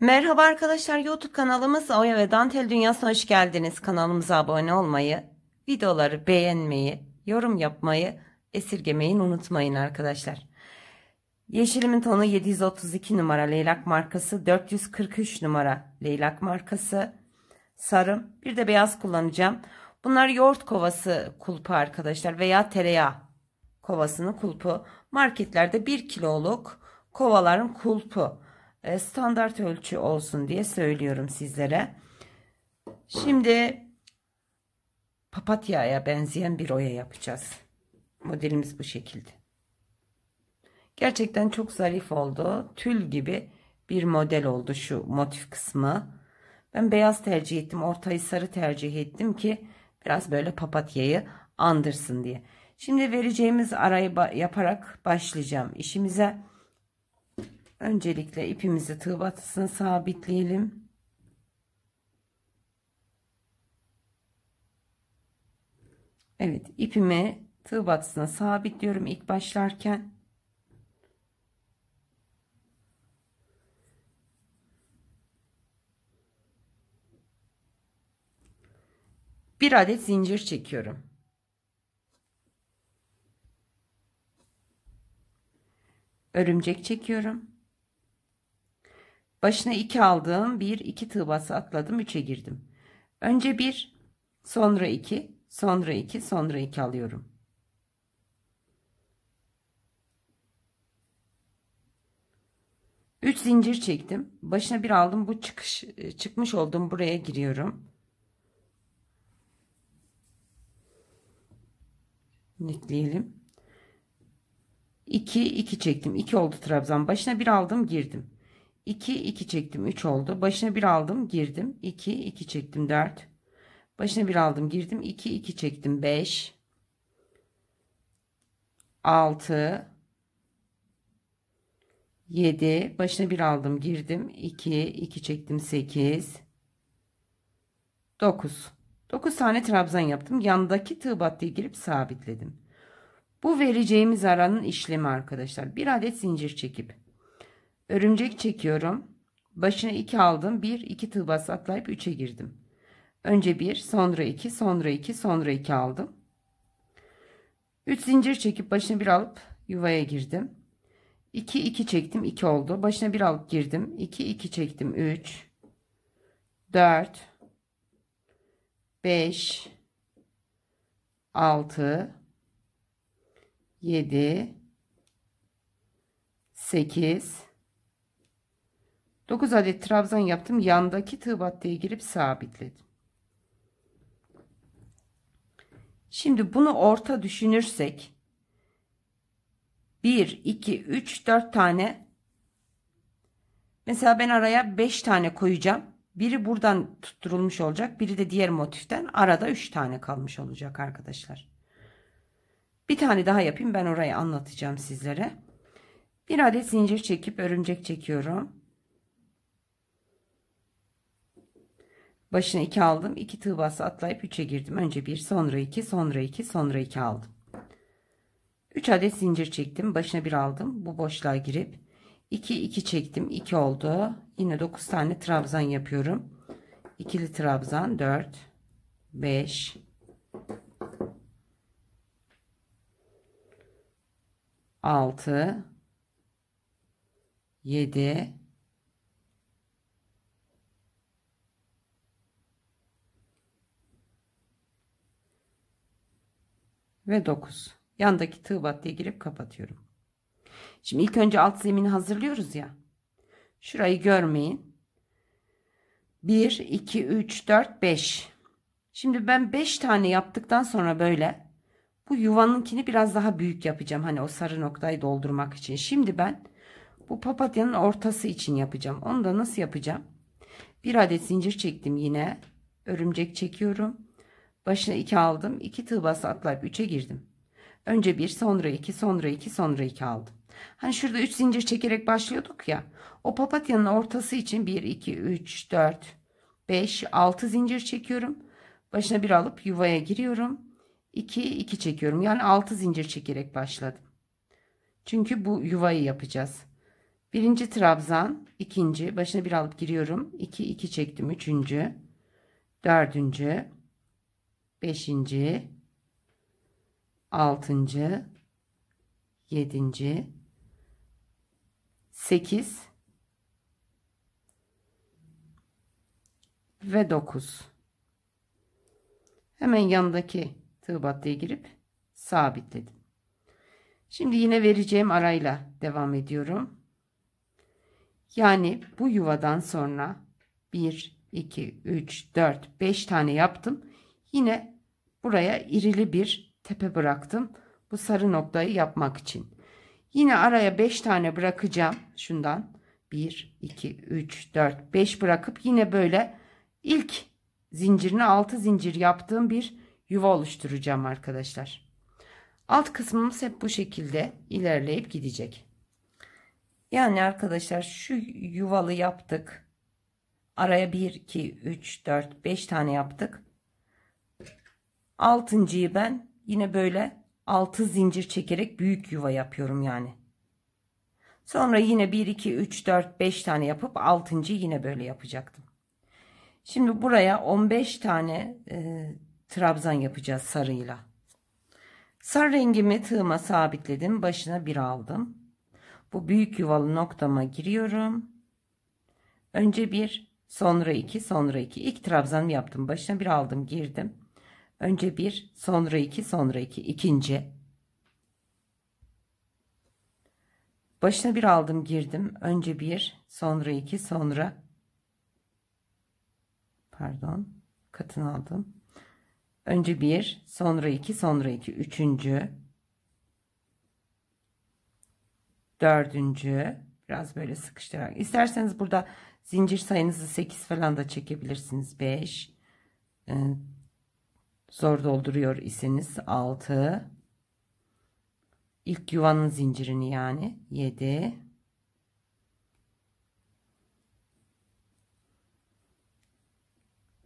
Merhaba arkadaşlar YouTube kanalımız Oya ve Dantel Dünyası'na hoş geldiniz. Kanalımıza abone olmayı, videoları beğenmeyi, yorum yapmayı esirgemeyin unutmayın arkadaşlar. Yeşilimin tonu 732 numara leylak markası, 443 numara leylak markası, sarım, bir de beyaz kullanacağım. Bunlar yoğurt kovası kulpu arkadaşlar veya tereyağı kovasının kulpu. Marketlerde 1 kiloluk kovaların kulpu. E, standart ölçü olsun diye söylüyorum sizlere. Şimdi papatyaya benzeyen bir oya yapacağız. Modelimiz bu şekilde. Gerçekten çok zarif oldu. Tül gibi bir model oldu şu motif kısmı. Ben beyaz tercih ettim. Ortayı sarı tercih ettim ki biraz böyle papatyayı andırsın diye. Şimdi vereceğimiz arayı yaparak başlayacağım işimize. Öncelikle ipimizi tığ batısını sabitleyelim. Evet ipimi tığ batısına sabitliyorum ilk başlarken. Bir adet zincir çekiyorum. Örümcek çekiyorum. Başına iki aldım. bir iki tığ bası atladım. üçe girdim. Önce bir, sonra iki, sonra iki, sonra iki alıyorum. Üç zincir çektim. Başına bir aldım. Bu çıkış çıkmış oldum. Buraya giriyorum. Netleyelim. 2 2 çektim. 2 oldu trabzan. Başına bir aldım, girdim. 2 2 çektim 3 oldu. Başına bir aldım girdim. 2 2 çektim 4. Başına bir aldım girdim. 2 2 çektim 5. 6 7 başına bir aldım girdim. 2 2 çektim 8. 9. 9 tane trabzan yaptım. Yandaki tığ battıya girip sabitledim. Bu vereceğimiz aranın işlemi arkadaşlar. Bir adet zincir çekip Örümcek çekiyorum. Başına iki aldım. Bir, iki tığ bas atlayıp üçe girdim. Önce bir, sonra iki, sonra iki, sonra iki aldım. Üç zincir çekip başına bir alıp yuvaya girdim. İki iki çektim. iki oldu. Başına bir alıp girdim. İki iki çektim. Üç, dört, beş, altı, yedi, sekiz. 9 adet trabzan yaptım. Yandaki tığ battıya girip sabitledim. Şimdi bunu orta düşünürsek 1 2 3 4 tane mesela ben araya 5 tane koyacağım. Biri buradan tutturulmuş olacak. Biri de diğer motiften. Arada 3 tane kalmış olacak arkadaşlar. Bir tane daha yapayım. Ben orayı anlatacağım sizlere. Bir adet zincir çekip örümcek çekiyorum. Başına 2 aldım. 2 tığ bası atlayıp 3'e girdim. Önce 1 sonra 2 sonra 2 sonra 2 aldım. 3 adet zincir çektim. Başına 1 aldım. Bu boşluğa girip 2 2 çektim. 2 oldu. Yine 9 tane trabzan yapıyorum. İkili trabzan 4 5 6 7 ve 9. Yandaki tığ diye girip kapatıyorum. Şimdi ilk önce alt zemini hazırlıyoruz ya. Şurayı görmeyin. 1, 2, 3, 4, 5. Şimdi ben 5 tane yaptıktan sonra böyle bu yuvanınkini biraz daha büyük yapacağım. Hani o sarı noktayı doldurmak için. Şimdi ben bu papatyanın ortası için yapacağım. Onu da nasıl yapacağım? Bir adet zincir çektim yine. Örümcek çekiyorum. Başına iki aldım. iki tığ bas atlayıp üçe girdim. Önce bir, sonra iki, sonra iki, sonra iki aldım. Hani şurada üç zincir çekerek başlıyorduk ya. O papatyanın ortası için bir, iki, üç, dört, beş, altı zincir çekiyorum. Başına bir alıp yuvaya giriyorum. 2 iki çekiyorum. Yani altı zincir çekerek başladım. Çünkü bu yuvayı yapacağız. Birinci trabzan, ikinci başına bir alıp giriyorum. 2 iki çektim. Üçüncü, dördüncü, 5. 6. 7. 8 ve 9. Hemen yanındaki tığ battıya girip sabitledim. Şimdi yine vereceğim arayla devam ediyorum. Yani bu yuvadan sonra 1, 2, 3, 4, 5 tane yaptım. Yine Buraya irili bir tepe bıraktım. Bu sarı noktayı yapmak için. Yine araya 5 tane bırakacağım. Şundan 1, 2, 3, 4, 5 bırakıp yine böyle ilk zincirini 6 zincir yaptığım bir yuva oluşturacağım arkadaşlar. Alt kısmımız hep bu şekilde ilerleyip gidecek. Yani arkadaşlar şu yuvalı yaptık. Araya 1, 2, 3, 4, 5 tane yaptık. Altıncıyı ben yine böyle altı zincir çekerek büyük yuva yapıyorum yani. Sonra yine 1 2 3 4 5 tane yapıp altıncı yine böyle yapacaktım. Şimdi buraya 15 tane e, trabzan yapacağız sarıyla. Sarı rengimi tığıma sabitledim. Başına bir aldım. Bu büyük yuvalı noktama giriyorum. Önce bir, sonra iki, sonra iki. İlk trabzanı yaptım. Başına bir aldım, girdim. Önce bir, sonra iki, sonra iki. ikinci. Başına bir aldım girdim. Önce bir, sonra iki, sonra pardon katını aldım. Önce bir, sonra iki, sonra iki. Üçüncü. Dördüncü. Biraz böyle sıkıştırarak. İsterseniz burada zincir sayınızı 8 falan da çekebilirsiniz. 5, zor dolduruyor iseniz 6 ilk yuvanın zincirini yani 7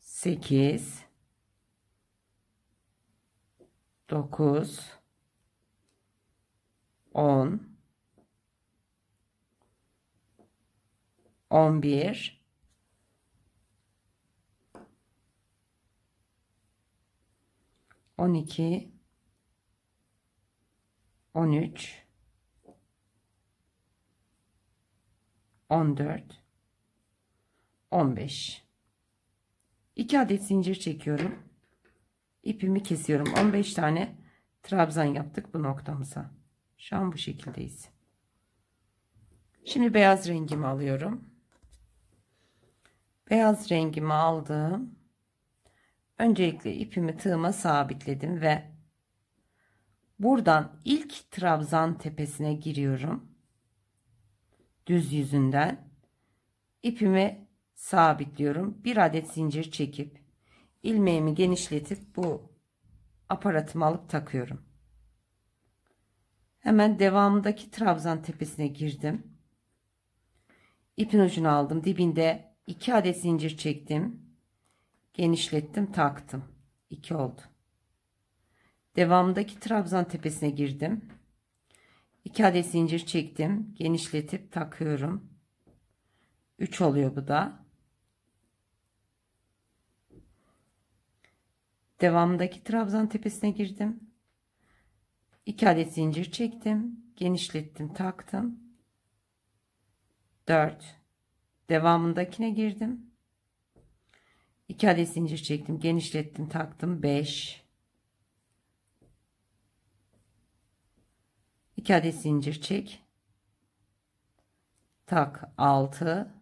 8 9 10 11 12 13 14 15 2 adet zincir çekiyorum ipimi kesiyorum 15 tane trabzan yaptık bu noktamıza şu an bu şekildeyiz şimdi beyaz rengimi alıyorum beyaz rengimi aldım Öncelikle ipimi tığıma sabitledim ve buradan ilk trabzan tepesine giriyorum. Düz yüzünden ipimi sabitliyorum. Bir adet zincir çekip ilmeğimi genişletip bu aparatımı alıp takıyorum. Hemen devamındaki trabzan tepesine girdim. İpin ucunu aldım. Dibinde 2 adet zincir çektim genişlettim taktım 2 oldu Devamındaki trabzan tepesine girdim 2 adet zincir çektim genişletip takıyorum 3 oluyor bu da Devamındaki trabzan tepesine girdim 2 adet zincir çektim genişlettim taktım 4 devamındakine girdim 2 adet zincir çektim genişlettim taktım 5 2 adet zincir çek tak 6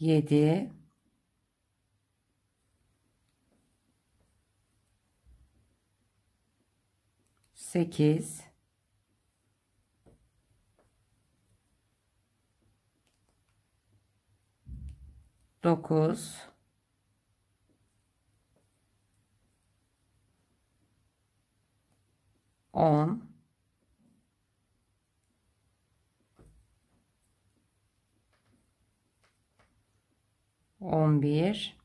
7 8 9 10 11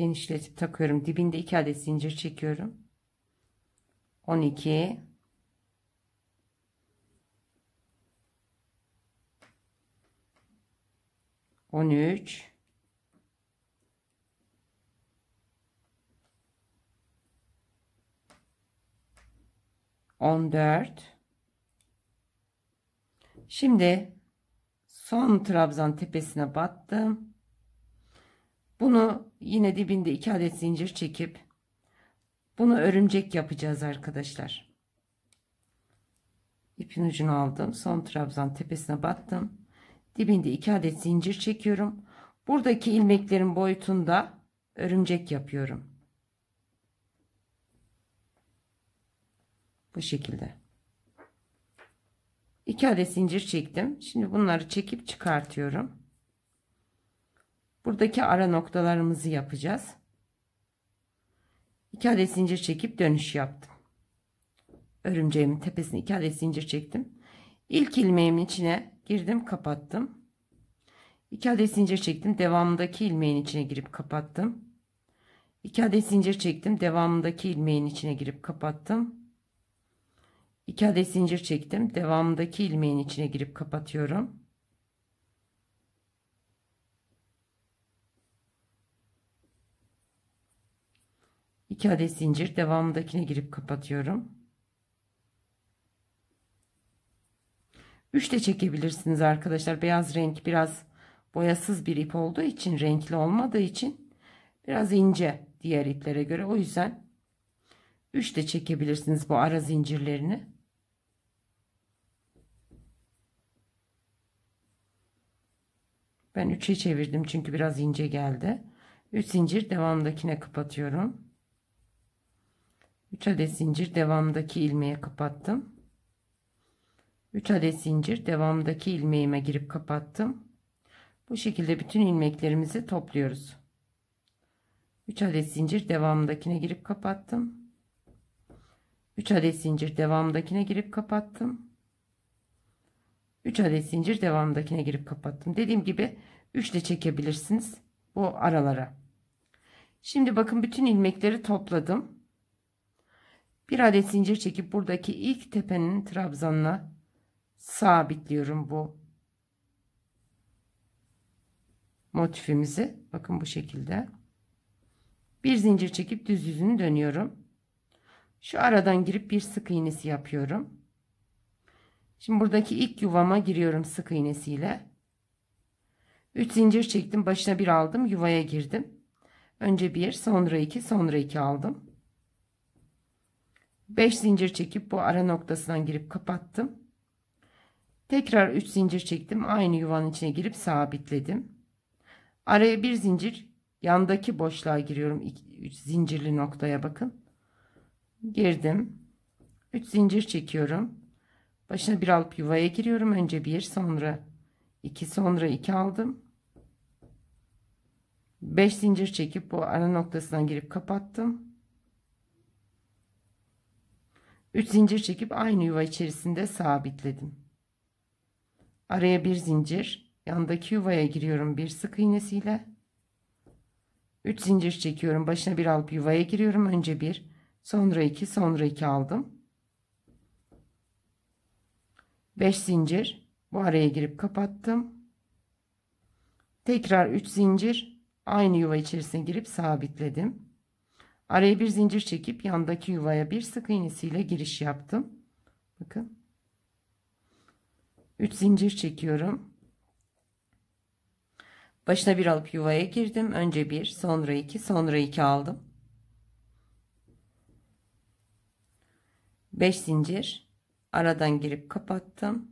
genişletip takıyorum. Dibinde iki adet zincir çekiyorum. 12 13 14 Şimdi son trabzan tepesine battım. Bunu yine dibinde iki adet zincir çekip bunu örümcek yapacağız arkadaşlar. İpin ucunu aldım. Son trabzan tepesine battım. Dibinde iki adet zincir çekiyorum. Buradaki ilmeklerin boyutunda örümcek yapıyorum. Bu şekilde. İki adet zincir çektim. Şimdi bunları çekip çıkartıyorum buradaki ara noktalarımızı yapacağız. 2 adet zincir çekip dönüş yaptım. Örümceğimin tepesine 2 adet zincir çektim. İlk ilmeğimin içine girdim, kapattım. 2 adet zincir çektim. Devamındaki ilmeğin içine girip kapattım. 2 adet zincir çektim. Devamındaki ilmeğin içine girip kapattım. 2 adet zincir çektim. Devamındaki ilmeğin içine girip kapatıyorum. 2 adet zincir devamındakine girip kapatıyorum. 3 de çekebilirsiniz arkadaşlar. Beyaz renk biraz boyasız bir ip olduğu için renkli olmadığı için biraz ince diğer iplere göre. O yüzden 3 de çekebilirsiniz bu ara zincirlerini. Ben 3'e çevirdim çünkü biraz ince geldi. 3 zincir devamdakine kapatıyorum. 3 adet zincir devamdaki ilmeğe kapattım 3 adet zincir devamdaki ilmeğime girip kapattım bu şekilde bütün ilmeklerimizi topluyoruz 3 adet zincir devamdakine girip kapattım 3 adet zincir devamdakine girip kapattım 3 adet zincir devamdakine girip kapattım dediğim gibi 3 de çekebilirsiniz bu aralara şimdi bakın bütün ilmekleri topladım bir adet zincir çekip buradaki ilk tepenin trabzanına sabitliyorum bu motifimizi. Bakın bu şekilde. Bir zincir çekip düz yüzünü dönüyorum. Şu aradan girip bir sık iğnesi yapıyorum. Şimdi buradaki ilk yuvama giriyorum sık iğnesiyle. 3 zincir çektim. Başına bir aldım. Yuvaya girdim. Önce bir, sonra iki, sonra iki aldım. 5 zincir çekip bu ara noktasından girip kapattım. Tekrar 3 zincir çektim. Aynı yuvanın içine girip sabitledim. Araya bir zincir yandaki boşluğa giriyorum. 3 zincirli noktaya bakın. Girdim. 3 zincir çekiyorum. Başına bir alıp yuvaya giriyorum. Önce bir sonra 2 sonra 2 aldım. 5 zincir çekip bu ara noktasından girip kapattım. 3 zincir çekip aynı yuva içerisinde sabitledim. Araya bir zincir, yandaki yuvaya giriyorum bir sık iğnesiyle. 3 zincir çekiyorum. Başına bir alıp yuvaya giriyorum. Önce bir, sonra iki, sonra iki aldım. 5 zincir bu araya girip kapattım. Tekrar 3 zincir aynı yuva içerisine girip sabitledim. Araya bir zincir çekip yandaki yuvaya bir sık iğnesiyle giriş yaptım. Bakın. 3 zincir çekiyorum. Başına bir alıp yuvaya girdim. Önce bir, sonra iki, sonra iki aldım. 5 zincir aradan girip kapattım.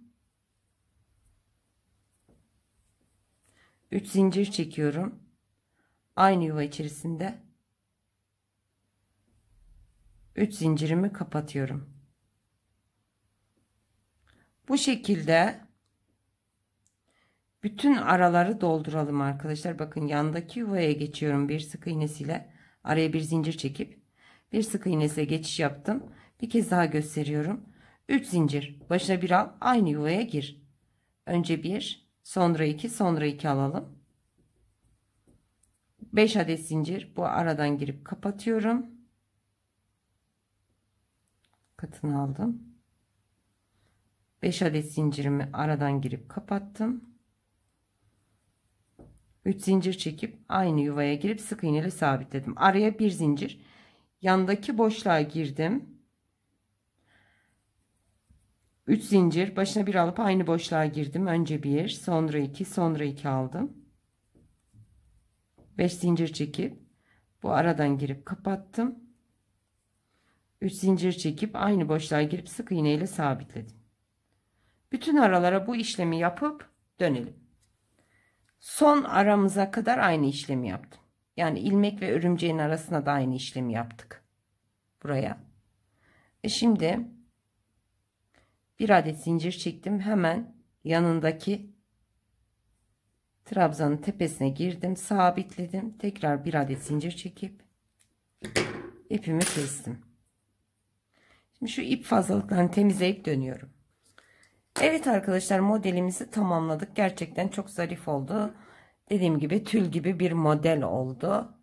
3 zincir çekiyorum. Aynı yuva içerisinde 3 zincirimi kapatıyorum. Bu şekilde bütün araları dolduralım arkadaşlar. Bakın yandaki yuvaya geçiyorum bir sık iğnesiyle. Araya bir zincir çekip bir sık iğnesiyle geçiş yaptım. Bir kez daha gösteriyorum. 3 zincir. Başına bir al, aynı yuvaya gir. Önce 1, sonra 2, sonra 2 alalım. 5 adet zincir bu aradan girip kapatıyorum katını aldım 5 adet zincirimi aradan girip kapattım 3 zincir çekip aynı yuvaya girip sık iğne ile sabitledim araya bir zincir yandaki boşluğa girdim 3 zincir başına bir alıp aynı boşluğa girdim önce bir sonra iki sonra iki aldım 5 zincir çekip bu aradan girip kapattım 3 zincir çekip aynı boşluğa girip sık iğne ile sabitledim. Bütün aralara bu işlemi yapıp dönelim. Son aramıza kadar aynı işlemi yaptım. Yani ilmek ve örümceğin arasına da aynı işlemi yaptık. Buraya. E şimdi bir adet zincir çektim. Hemen yanındaki trabzanın tepesine girdim. Sabitledim. Tekrar bir adet zincir çekip ipimi kestim. Şimdi şu ip fazlalıklarını temizleyip dönüyorum. Evet arkadaşlar modelimizi tamamladık. Gerçekten çok zarif oldu. Dediğim gibi tül gibi bir model oldu.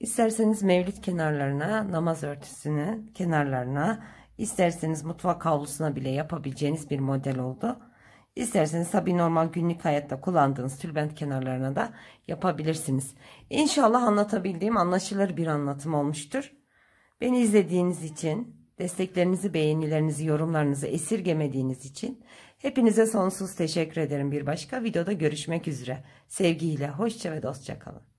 İsterseniz mevlit kenarlarına, namaz örtüsünün kenarlarına, isterseniz mutfak havlusuna bile yapabileceğiniz bir model oldu. İsterseniz tabi normal günlük hayatta kullandığınız tülbent kenarlarına da yapabilirsiniz. İnşallah anlatabildiğim anlaşılır bir anlatım olmuştur. Beni izlediğiniz için, desteklerinizi, beğenilerinizi, yorumlarınızı esirgemediğiniz için hepinize sonsuz teşekkür ederim. Bir başka videoda görüşmek üzere. Sevgiyle, hoşça ve dostça kalın.